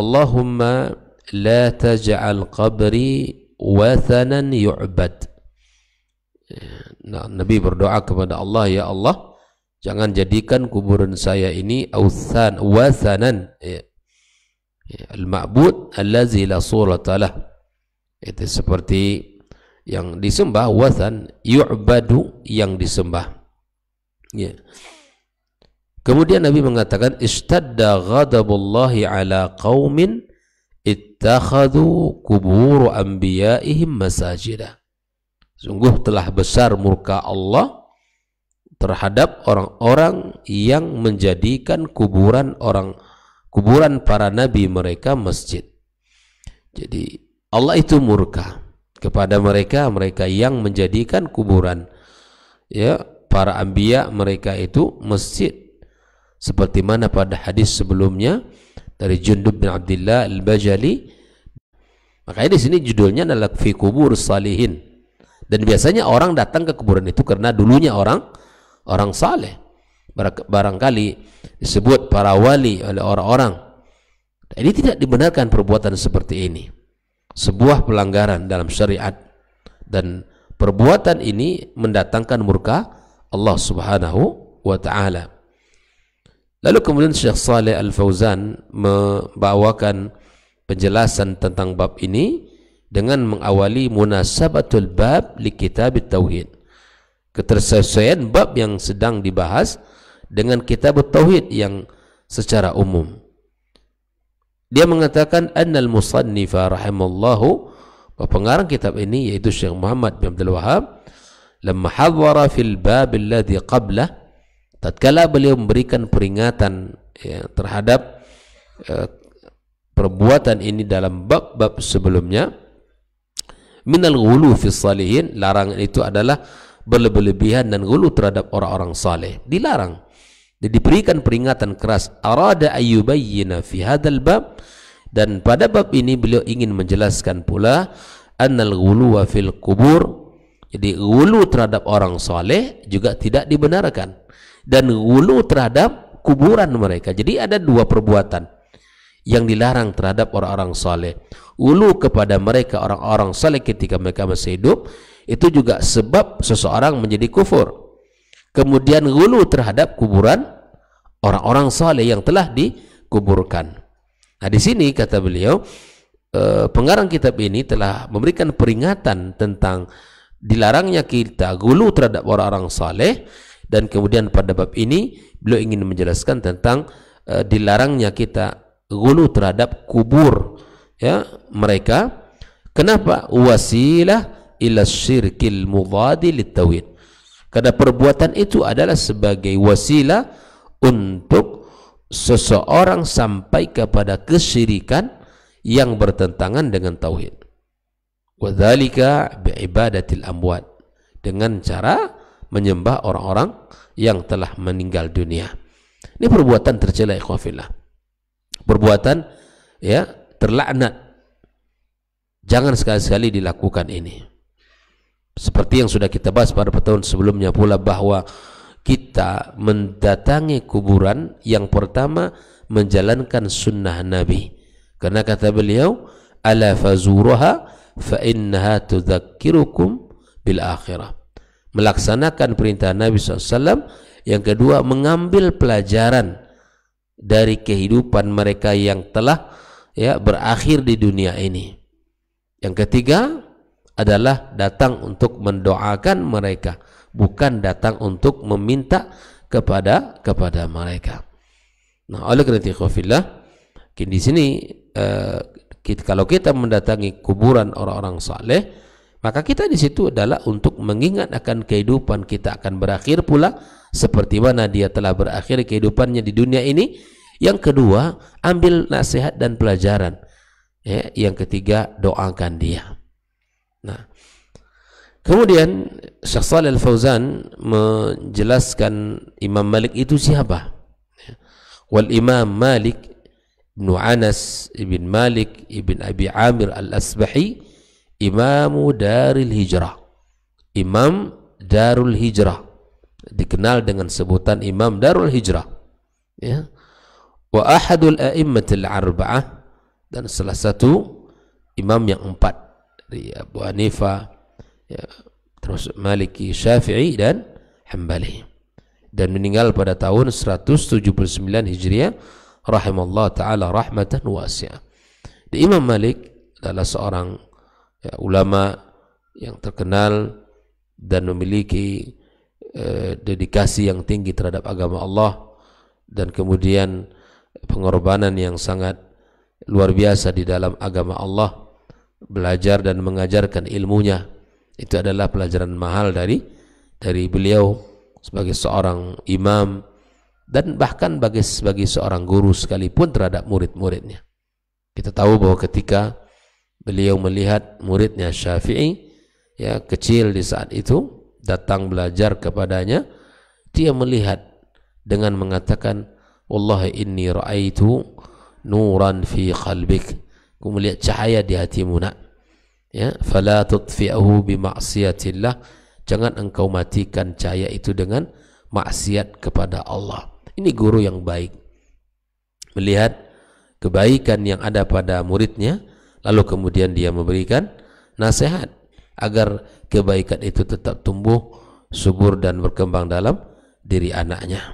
Allahumma la taj'al qabri wathanan yu'bad. Nah, Nabi berdoa kepada Allah, ya Allah, jangan jadikan kuburan saya ini authan wathanan. Ya. ya Al-ma'bud allazi la surata Itu seperti yang disembah wathan yu'badu yang disembah. Ya. Kemudian Nabi mengatakan istadda ghadabullahi ala qaumin ittakhadhu kubur anbiya'ihim masajida. Sungguh telah besar murka Allah terhadap orang-orang yang menjadikan kuburan orang kuburan para nabi mereka masjid. Jadi Allah itu murka kepada mereka mereka yang menjadikan kuburan ya para anbiya mereka itu masjid seperti mana pada hadis sebelumnya dari Jundub bin Abdullah Al-Bajali makanya di sini judulnya adalah fi kubur salihin dan biasanya orang datang ke kuburan itu karena dulunya orang orang saleh barangkali disebut para wali oleh orang-orang ini tidak dibenarkan perbuatan seperti ini sebuah pelanggaran dalam syariat dan perbuatan ini mendatangkan murka Allah Subhanahu wa taala Lalu kemudian Syekh Saleh Al-Fauzan membawakan penjelasan tentang bab ini dengan mengawali munasabatul bab li kitab tauhid. Ketersesuaian bab yang sedang dibahas dengan kitab tauhid yang secara umum. Dia mengatakan annal musannifa rahimallahu pengarang kitab ini yaitu Syekh Muhammad bin Abdul Wahab lamma hadwara fil bab alladhi qablah tatkala beliau memberikan peringatan ya, terhadap eh, perbuatan ini dalam bab-bab sebelumnya minal ghulu fi salihin larangan itu adalah berlebihan dan ghulu terhadap orang-orang saleh dilarang dan diberikan peringatan keras arada ayyubayyina fi hadal bab dan pada bab ini beliau ingin menjelaskan pula annal ghulu fil kubur jadi ghulu terhadap orang saleh juga tidak dibenarkan dan gulu terhadap kuburan mereka. Jadi ada dua perbuatan yang dilarang terhadap orang-orang soleh. Wulu kepada mereka orang-orang soleh ketika mereka masih hidup itu juga sebab seseorang menjadi kufur. Kemudian wulu terhadap kuburan orang-orang soleh yang telah dikuburkan. Nah di sini kata beliau eh, pengarang kitab ini telah memberikan peringatan tentang dilarangnya kita gulu terhadap orang-orang soleh dan kemudian pada bab ini beliau ingin menjelaskan tentang e, dilarangnya kita gulu terhadap kubur ya mereka kenapa wasilah ila syirkil mudhadi litawid karena perbuatan itu adalah sebagai wasilah untuk seseorang sampai kepada kesyirikan yang bertentangan dengan tauhid wadzalika biibadatil amwat dengan cara menyembah orang-orang yang telah meninggal dunia. Ini perbuatan tercela ikhwafillah. Perbuatan ya terlaknat. Jangan sekali-sekali dilakukan ini. Seperti yang sudah kita bahas pada tahun sebelumnya pula bahwa kita mendatangi kuburan yang pertama menjalankan sunnah Nabi. Karena kata beliau, "Ala fazuraha fa innaha tudzakkirukum bil akhirah." melaksanakan perintah Nabi SAW yang kedua mengambil pelajaran dari kehidupan mereka yang telah ya berakhir di dunia ini yang ketiga adalah datang untuk mendoakan mereka bukan datang untuk meminta kepada kepada mereka nah oleh karena itu di sini eh, kalau kita mendatangi kuburan orang-orang saleh maka kita di situ adalah untuk mengingat akan kehidupan kita akan berakhir pula seperti mana dia telah berakhir kehidupannya di dunia ini. Yang kedua, ambil nasihat dan pelajaran. Ya, yang ketiga, doakan dia. Nah, kemudian Syekh Shalal Fauzan menjelaskan Imam Malik itu siapa? Ya. Wal Imam Malik bin Anas bin Malik bin Abi Amir Al-Asbahi imamu daril hijrah imam darul hijrah dikenal dengan sebutan imam darul hijrah ya wa ahadul a'immatil arba'ah dan salah satu imam yang empat dari Abu Hanifah ya, terus Maliki Syafi'i dan Hambali dan meninggal pada tahun 179 Hijriah rahimallahu taala rahmatan wasi'ah. Imam Malik adalah seorang ya, ulama yang terkenal dan memiliki eh, dedikasi yang tinggi terhadap agama Allah dan kemudian pengorbanan yang sangat luar biasa di dalam agama Allah belajar dan mengajarkan ilmunya itu adalah pelajaran mahal dari dari beliau sebagai seorang imam dan bahkan bagi sebagai seorang guru sekalipun terhadap murid-muridnya kita tahu bahwa ketika beliau melihat muridnya Syafi'i ya kecil di saat itu datang belajar kepadanya dia melihat dengan mengatakan wallahi inni raaitu nuran fi qalbik ku melihat cahaya di hatimu nak ya fala tudfi'ahu bi ma'siyatillah jangan engkau matikan cahaya itu dengan maksiat kepada Allah ini guru yang baik melihat kebaikan yang ada pada muridnya Lalu kemudian dia memberikan nasihat agar kebaikan itu tetap tumbuh, subur dan berkembang dalam diri anaknya.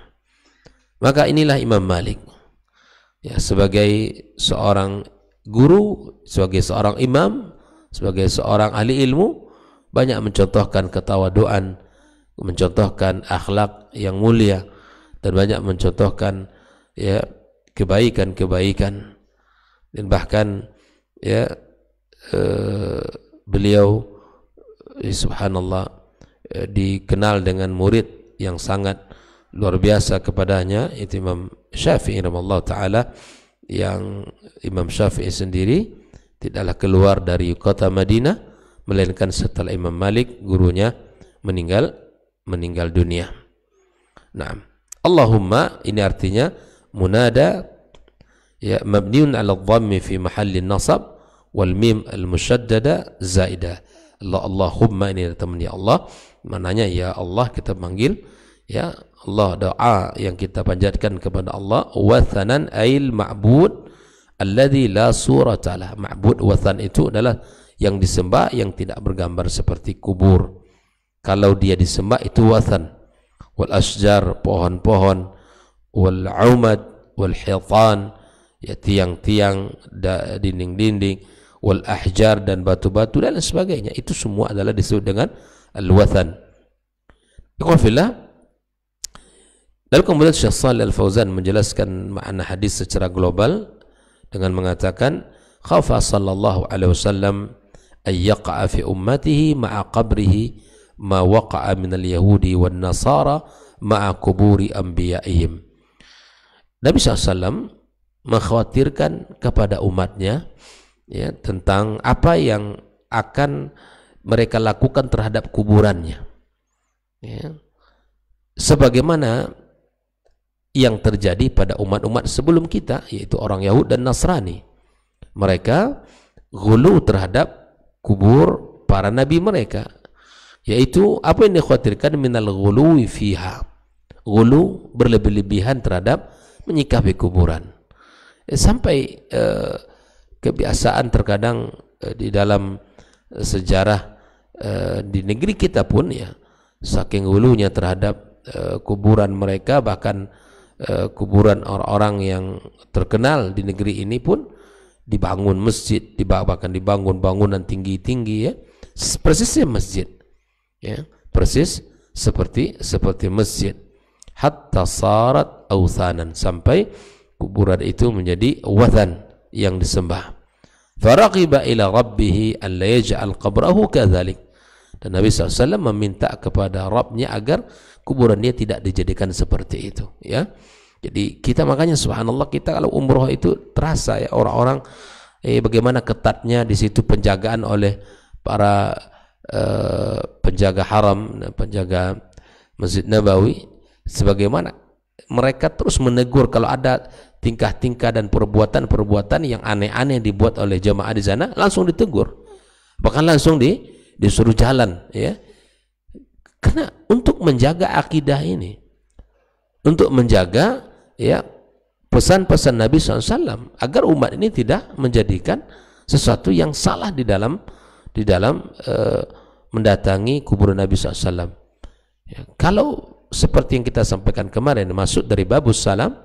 Maka inilah Imam Malik. Ya, sebagai seorang guru, sebagai seorang imam, sebagai seorang ahli ilmu banyak mencontohkan ketawaduan, mencontohkan akhlak yang mulia dan banyak mencontohkan ya kebaikan-kebaikan dan bahkan ya eh, beliau eh, subhanallah eh, dikenal dengan murid yang sangat luar biasa kepadanya itu Imam Syafi'i rahimallahu taala yang Imam Syafi'i sendiri tidaklah keluar dari kota Madinah melainkan setelah Imam Malik gurunya meninggal meninggal dunia. Nah, Allahumma ini artinya munada ya mabniun ala dhammi fi mahalli nasab wal mim al musyaddada zaidah Allah Allahumma ini teman ya Allah mananya ya Allah kita panggil ya Allah doa yang kita panjatkan kepada Allah wathanan ail ma'bud alladhi la surata ma'bud wathan itu adalah yang disembah yang tidak bergambar seperti kubur kalau dia disembah itu wathan wal asjar pohon-pohon wal umad wal hitan ya tiang-tiang dinding-dinding wal ahjar dan batu-batu dan lain sebagainya itu semua adalah disebut dengan al-wathan lalu kemudian Syekh Salih Al-Fauzan menjelaskan makna hadis secara global dengan mengatakan khafa sallallahu alaihi wasallam ayyaqa'a fi ummatihi ma'a qabrihi ma waqa'a min al-yahudi wal nasara ma'a kuburi anbiya'ihim Nabi SAW mengkhawatirkan kepada umatnya ya tentang apa yang akan mereka lakukan terhadap kuburannya ya. sebagaimana yang terjadi pada umat-umat sebelum kita yaitu orang Yahud dan Nasrani mereka gulu terhadap kubur para nabi mereka yaitu apa yang dikhawatirkan minal gulu fiha gulu berlebih-lebihan terhadap menyikapi kuburan sampai eh, kebiasaan terkadang eh, di dalam eh, sejarah eh, di negeri kita pun ya saking hulunya terhadap eh, kuburan mereka bahkan eh, kuburan orang-orang yang terkenal di negeri ini pun dibangun masjid bahkan dibangun bangunan tinggi-tinggi ya persisnya masjid ya persis seperti seperti masjid hatta sarat authanan sampai kuburan itu menjadi wathan yang disembah. Faraqiba ila rabbih an la yaj'al qabrahu kadzalik. Dan Nabi SAW meminta kepada Rabbnya agar kuburan dia tidak dijadikan seperti itu. Ya, Jadi kita makanya subhanallah kita kalau umroh itu terasa ya orang-orang eh, bagaimana ketatnya di situ penjagaan oleh para eh, penjaga haram, penjaga Masjid Nabawi sebagaimana mereka terus menegur kalau ada tingkah-tingkah dan perbuatan-perbuatan yang aneh-aneh dibuat oleh jemaah di sana langsung ditegur bahkan langsung di disuruh jalan ya karena untuk menjaga akidah ini untuk menjaga ya pesan-pesan Nabi SAW agar umat ini tidak menjadikan sesuatu yang salah di dalam di dalam e, mendatangi kubur Nabi SAW. Ya, kalau seperti yang kita sampaikan kemarin masuk dari babus salam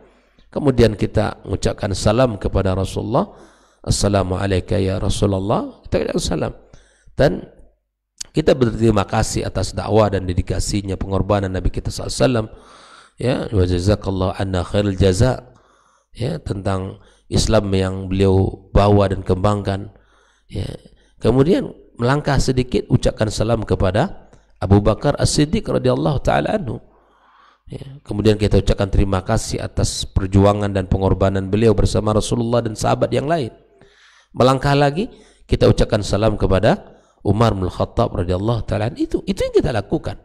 Kemudian kita mengucapkan salam kepada Rasulullah. Assalamualaikum ya Rasulullah. Kita ucapkan salam. Dan kita berterima kasih atas dakwah dan dedikasinya pengorbanan Nabi kita SAW. Ya, wa jazakallahu anna khairul jaza. Ya, tentang Islam yang beliau bawa dan kembangkan. Ya. Kemudian melangkah sedikit ucapkan salam kepada Abu Bakar As-Siddiq radhiyallahu taala anhu Ya. Kemudian kita ucapkan terima kasih atas perjuangan dan pengorbanan beliau bersama Rasulullah dan sahabat yang lain. Melangkah lagi, kita ucapkan salam kepada Umar bin Khattab radhiyallahu taala itu. Itu yang kita lakukan.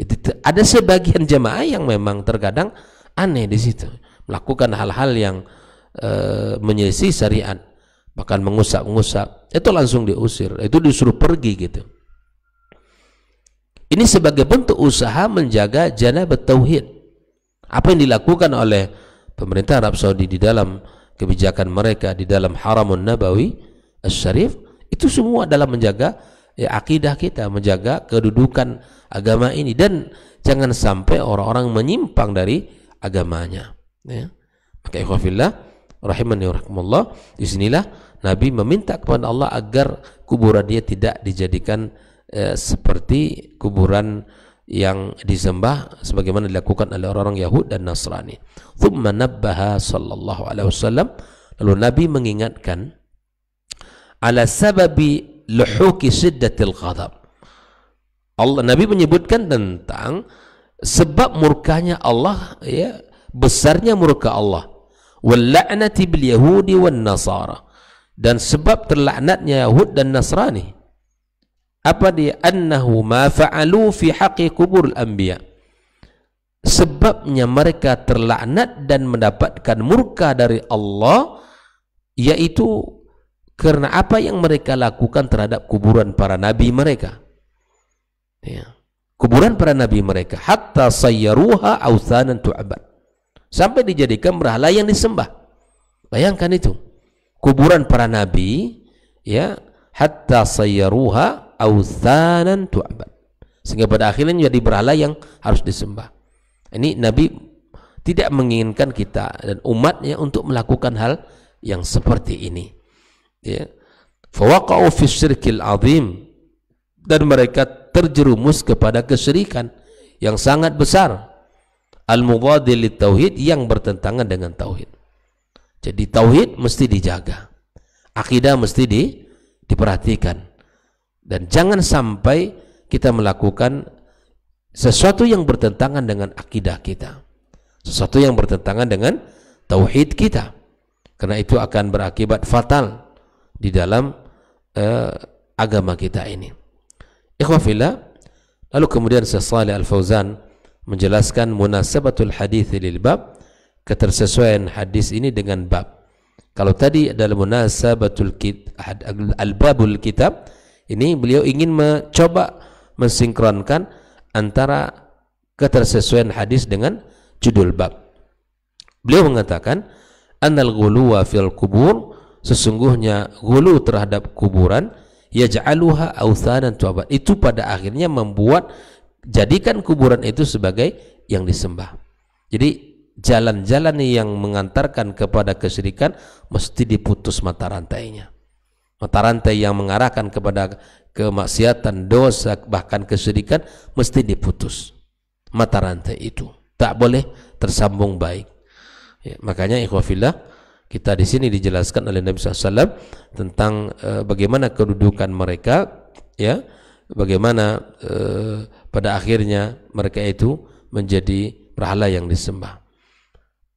Itu, ada sebagian jemaah yang memang terkadang aneh di situ, melakukan hal-hal yang e, menyelisih syariat, bahkan mengusap-ngusap. Itu langsung diusir, itu disuruh pergi gitu. Ini sebagai bentuk usaha menjaga jana bertauhid. Apa yang dilakukan oleh pemerintah Arab Saudi di dalam kebijakan mereka di dalam Haramun Nabawi Asy-Syarif itu semua dalam menjaga ya, akidah kita, menjaga kedudukan agama ini dan jangan sampai orang-orang menyimpang dari agamanya. Ya. Maka ikhwafillah rahimani wa rahimallah, disinilah Nabi meminta kepada Allah agar kuburan dia tidak dijadikan Eh, seperti kuburan yang disembah sebagaimana dilakukan oleh orang-orang Yahud dan Nasrani. Thumma nabbaha sallallahu alaihi wasallam lalu Nabi mengingatkan ala sababi luhuki siddatil ghadab. Allah Nabi menyebutkan tentang sebab murkanya Allah ya besarnya murka Allah wal la'nati bil yahudi wan nasara dan sebab terlaknatnya Yahud dan Nasrani apa dia annahu ma fa'alu fi kubur anbiya sebabnya mereka terlaknat dan mendapatkan murka dari Allah yaitu karena apa yang mereka lakukan terhadap kuburan para nabi mereka ya. kuburan para nabi mereka hatta sayyaruha authanan tu'abad sampai dijadikan berhala yang disembah bayangkan itu kuburan para nabi ya hatta sayyaruha awthanan tu'bad. Sehingga pada akhirnya menjadi berhala yang harus disembah. Ini Nabi tidak menginginkan kita dan umatnya untuk melakukan hal yang seperti ini. Ya. Fawaqa'u fi syirkil azim dan mereka terjerumus kepada kesyirikan yang sangat besar al-mubadil tauhid yang bertentangan dengan tauhid. Jadi tauhid mesti dijaga. Akidah mesti di, diperhatikan. Dan jangan sampai kita melakukan sesuatu yang bertentangan dengan akidah kita. Sesuatu yang bertentangan dengan tauhid kita. Karena itu akan berakibat fatal di dalam uh, agama kita ini. Ikhwafillah, lalu kemudian sesuai Al-Fauzan menjelaskan munasabatul hadis lil bab ketersesuaian hadis ini dengan bab. Kalau tadi adalah munasabatul kit, al-babul kitab, ini beliau ingin mencoba mensinkronkan antara ketersesuaian hadis dengan judul bab. Beliau mengatakan annal ghuluwa fil kubur sesungguhnya ghulu terhadap kuburan yaj'aluha dan tuabat. Itu pada akhirnya membuat jadikan kuburan itu sebagai yang disembah. Jadi jalan-jalan yang mengantarkan kepada kesyirikan mesti diputus mata rantainya mata rantai yang mengarahkan kepada kemaksiatan, dosa, bahkan kesedihan mesti diputus. Mata rantai itu tak boleh tersambung baik. Ya, makanya ikhwafillah kita di sini dijelaskan oleh Nabi SAW tentang e, bagaimana kedudukan mereka, ya, bagaimana e, pada akhirnya mereka itu menjadi perhala yang disembah.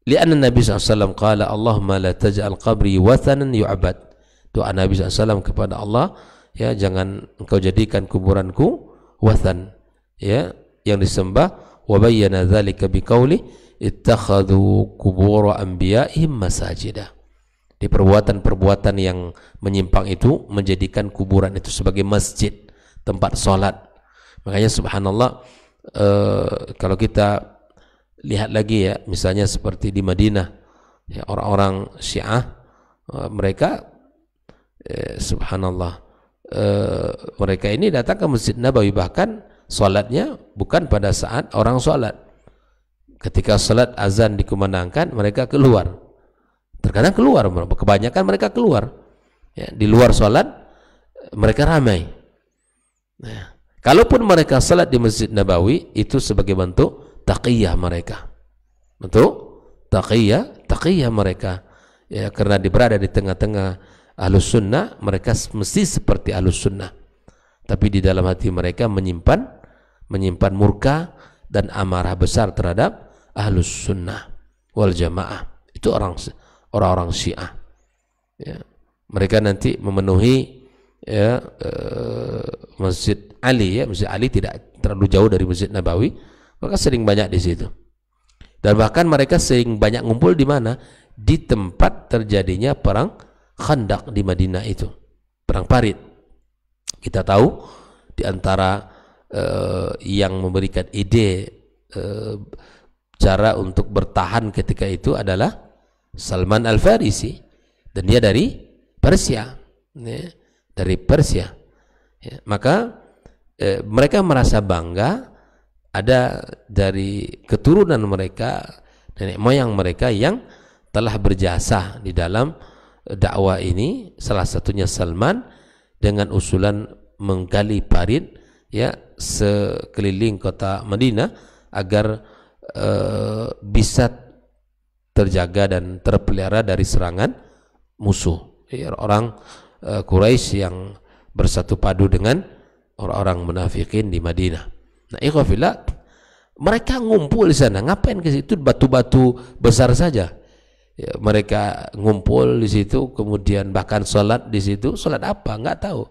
Lianna Nabi SAW kala Allahumma la taj'al qabri wathanan yu'abad doa Nabi SAW kepada Allah ya jangan engkau jadikan kuburanku wathan ya yang disembah wa bayyana dzalika biqauli ittakhadhu qubur anbiya'ihim masajida di perbuatan-perbuatan yang menyimpang itu menjadikan kuburan itu sebagai masjid tempat solat makanya subhanallah eh, kalau kita lihat lagi ya misalnya seperti di Madinah ya orang-orang Syiah eh, mereka eh, subhanallah eh, mereka ini datang ke masjid Nabawi bahkan sholatnya bukan pada saat orang sholat ketika sholat azan dikumandangkan mereka keluar terkadang keluar kebanyakan mereka keluar ya, di luar sholat mereka ramai nah, kalaupun mereka sholat di masjid Nabawi itu sebagai bentuk taqiyah mereka bentuk taqiyah taqiyah mereka ya karena berada di tengah-tengah ahlus sunnah mereka mesti seperti ahlus sunnah tapi di dalam hati mereka menyimpan menyimpan murka dan amarah besar terhadap ahlus sunnah wal jamaah itu orang orang syiah ya. mereka nanti memenuhi ya, uh, masjid Ali ya masjid Ali tidak terlalu jauh dari masjid Nabawi maka sering banyak di situ dan bahkan mereka sering banyak ngumpul di mana di tempat terjadinya perang Khandak di Madinah itu, perang Parit. Kita tahu di antara uh, yang memberikan ide uh, cara untuk bertahan ketika itu adalah Salman Al Farisi dan dia dari Persia, ya, dari Persia. Ya, maka eh, mereka merasa bangga ada dari keturunan mereka nenek moyang mereka yang telah berjasa di dalam dakwah ini salah satunya Salman dengan usulan menggali parit ya sekeliling kota Madinah agar e, bisa terjaga dan terpelihara dari serangan musuh ya, orang e, Quraisy yang bersatu padu dengan orang-orang munafikin di Madinah. Nah, ikhwafillah mereka ngumpul di sana. Ngapain ke situ batu-batu besar saja? ya, mereka ngumpul di situ kemudian bahkan sholat di situ sholat apa nggak tahu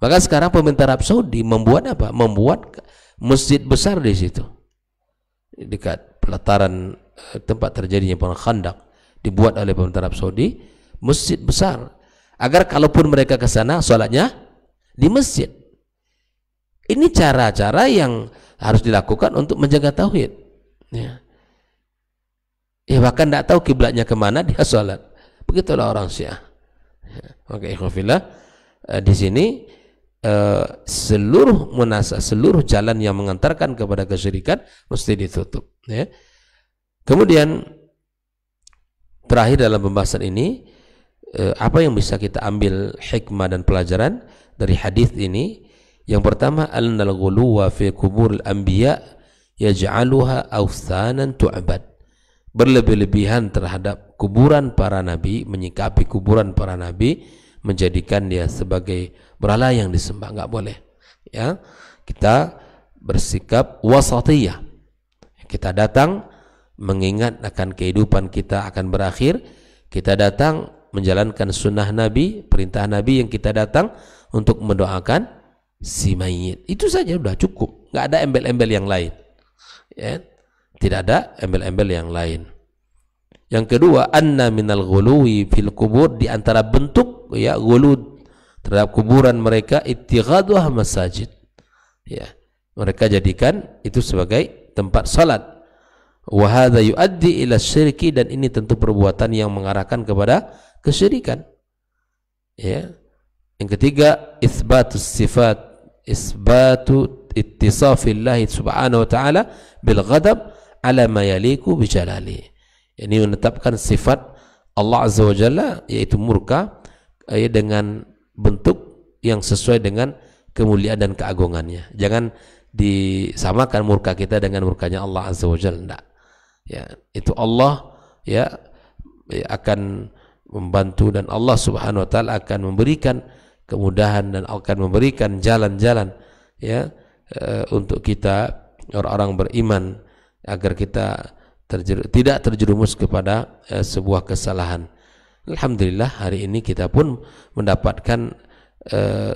maka sekarang pemerintah Arab Saudi membuat apa membuat masjid besar di situ dekat pelataran eh, tempat terjadinya perang khandak dibuat oleh pemerintah Arab Saudi masjid besar agar kalaupun mereka ke sana sholatnya di masjid ini cara-cara yang harus dilakukan untuk menjaga tauhid ya. Ya bahkan tidak tahu kiblatnya kemana dia sholat. Begitulah orang Syiah. Ya, oke Maka eh, di sini eh, seluruh munasa, seluruh jalan yang mengantarkan kepada kesyirikan mesti ditutup. Ya. Kemudian terakhir dalam pembahasan ini eh, apa yang bisa kita ambil hikmah dan pelajaran dari hadis ini? Yang pertama annal ghuluwa fi al anbiya yaj'aluha awthanan tu'bad berlebih-lebihan terhadap kuburan para nabi, menyikapi kuburan para nabi, menjadikan dia sebagai berhala yang disembah nggak boleh. Ya, kita bersikap wasatiyah. Kita datang mengingat akan kehidupan kita akan berakhir. Kita datang menjalankan sunnah Nabi, perintah Nabi yang kita datang untuk mendoakan si mayit. Itu saja sudah cukup, nggak ada embel-embel yang lain. Ya. Tidak ada embel-embel yang lain. Yang kedua, anna minal ghuluwi fil kubur di antara bentuk ya ghulu terhadap kuburan mereka ittighadwah masajid. Ya. Mereka jadikan itu sebagai tempat salat. Wa hadza yuaddi ila syirki dan ini tentu perbuatan yang mengarahkan kepada kesyirikan. Ya. Yang ketiga, isbatus sifat, isbatu ittisafillahi subhanahu wa ta'ala bil ghadab ala mayaliku bijalali ini menetapkan sifat Allah Azza wa Jalla yaitu murka ya, dengan bentuk yang sesuai dengan kemuliaan dan keagungannya jangan disamakan murka kita dengan murkanya Allah Azza wa Jalla enggak ya itu Allah ya, ya akan membantu dan Allah Subhanahu wa taala akan memberikan kemudahan dan akan memberikan jalan-jalan ya eh, untuk kita orang-orang beriman agar kita terjur, tidak terjerumus kepada eh, sebuah kesalahan. Alhamdulillah hari ini kita pun mendapatkan eh,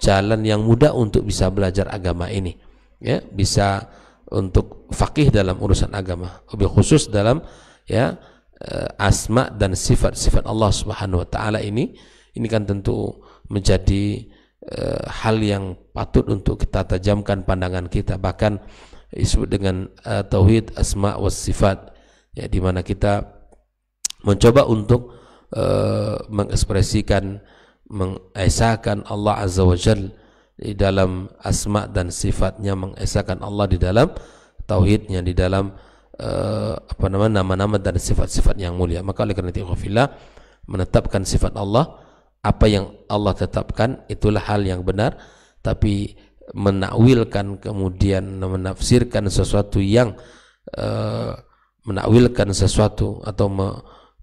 jalan yang mudah untuk bisa belajar agama ini. Ya, bisa untuk fakih dalam urusan agama, lebih khusus dalam ya eh, asma dan sifat-sifat Allah Subhanahu wa taala ini ini kan tentu menjadi eh, hal yang patut untuk kita tajamkan pandangan kita bahkan disebut dengan uh, tauhid asma was sifat ya di mana kita mencoba untuk uh, mengekspresikan mengesahkan Allah azza wajal di dalam asma dan sifatnya mengesahkan Allah di dalam tauhidnya di dalam uh, apa namanya nama-nama dan sifat-sifat yang mulia maka oleh karena itu menetapkan sifat Allah apa yang Allah tetapkan itulah hal yang benar tapi menakwilkan kemudian menafsirkan sesuatu yang eh, menakwilkan sesuatu atau me,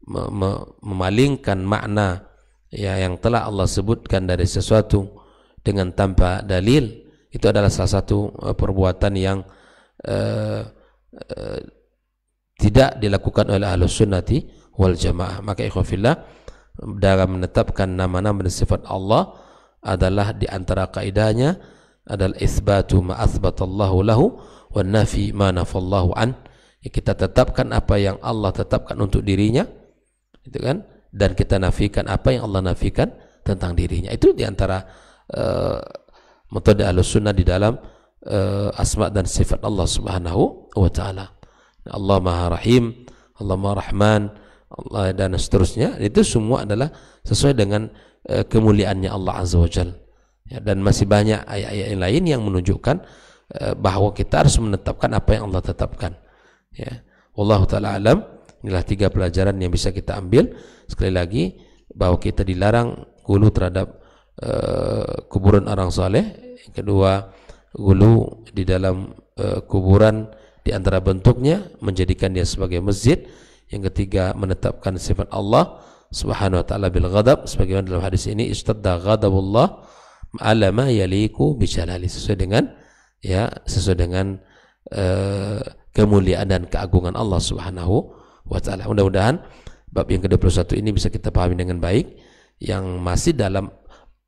me, me, memalingkan makna ya yang telah Allah sebutkan dari sesuatu dengan tanpa dalil itu adalah salah satu eh, perbuatan yang eh, tidak dilakukan oleh ahlus sunnati wal jamaah maka ikhwafillah dalam menetapkan nama-nama dan sifat Allah adalah di antara kaidahnya adalah isbatu ma athbatallahu lahu wa nafi ma nafallahu an ya, kita tetapkan apa yang Allah tetapkan untuk dirinya itu kan dan kita nafikan apa yang Allah nafikan tentang dirinya itu diantara uh, eh, metode al-sunnah di dalam uh, asma dan sifat Allah subhanahu wa ta'ala Allah maha rahim Allah maha rahman Allah dan seterusnya itu semua adalah sesuai dengan uh, kemuliaannya Allah azza wa jalla ya, dan masih banyak ayat-ayat lain yang menunjukkan eh, bahwa kita harus menetapkan apa yang Allah tetapkan ya Allah taala alam inilah tiga pelajaran yang bisa kita ambil sekali lagi bahwa kita dilarang gulu terhadap eh, kuburan orang saleh yang kedua gulu di dalam eh, kuburan di antara bentuknya menjadikan dia sebagai masjid yang ketiga menetapkan sifat Allah subhanahu wa ta'ala bil ghadab sebagaimana dalam hadis ini istadda ghadabullah ala ma yaliku bijalali sesuai dengan ya sesuai dengan uh, kemuliaan dan keagungan Allah Subhanahu wa taala. Mudah-mudahan bab yang ke-21 ini bisa kita pahami dengan baik yang masih dalam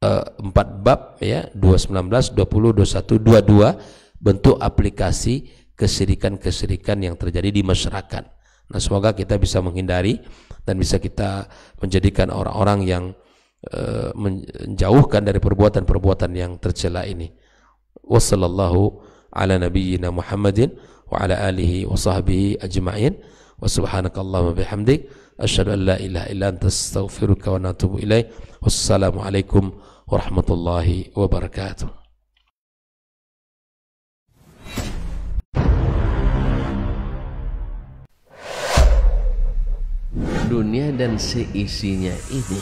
uh, empat bab ya 219, 20, 21, 22 bentuk aplikasi kesirikan-kesirikan yang terjadi di masyarakat. Nah, semoga kita bisa menghindari dan bisa kita menjadikan orang-orang yang Eh, menjauhkan dari perbuatan-perbuatan yang tercela ini. Wassallallahu ala nabiyyina Muhammadin wa ala alihi wa sahbihi ajma'in. Wa subhanakallahumma bihamdik asyhadu an la ilaha illa anta astaghfiruka wa atubu ilaik. Wassalamu alaikum warahmatullahi wabarakatuh. dunia dan seisinya ini